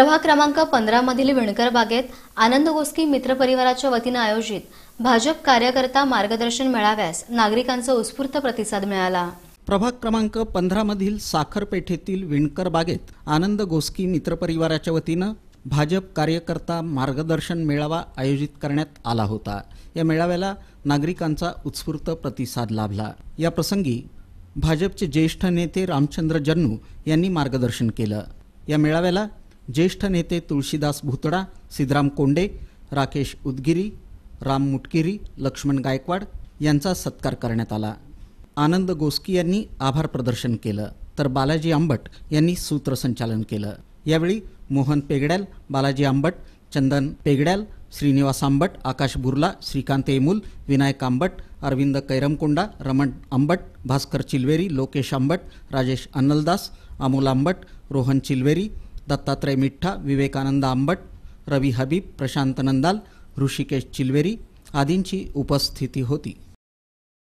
प्रभाग क्रमांक पंधरा मधील विणकर बागेत आनंद गोस्की मित्र परिवाराच्या वतीनं आयोजित भाजप कार्यकर्ता मार्गदर्शन मेळाव्यास नागरिकांचा उत्स्फूर्त प्रतिसाद मिळाला प्रभाग क्रमांक पंधरा मधील साखरपेठेतील विणकर बागेत आनंद गोस्की मित्र परिवाराच्या वतीनं भाजप कार्यकर्ता मार्गदर्शन मेळावा आयोजित करण्यात आला होता या मेळाव्याला नागरिकांचा उत्स्फूर्त प्रतिसाद लाभला या प्रसंगी भाजपचे ज्येष्ठ नेते रामचंद्र जन्नू यांनी मार्गदर्शन केलं या मेळाव्याला ज्येष्ठ नेते तुळशीदास भुतडा सिद्धराम कोंडे राकेश उदगिरी राम मुटकिरी लक्ष्मण गायकवाड यांचा सत्कार करण्यात आला आनंद गोस्की यांनी आभार प्रदर्शन केलं तर बालाजी आंबट यांनी सूत्रसंचालन केलं यावेळी मोहन पेगड्याल बालाजी आंबट चंदन पेगड्याल श्रीनिवास आंबट आकाश बुर्ला श्रीकांत येमूल विनायक आंबट अरविंद कैरमकोंडा रमण आंबट भास्कर चिलवेरी लोकेश आंबट राजेश अन्नलदास अमोल आंबट रोहन चिलवेरी दत्तात्रय मिठ्ठा विवेकानंद आंबट रवी हबीब प्रशांत नंदाल ऋषिकेश चिलवेरी आदींची उपस्थिती होती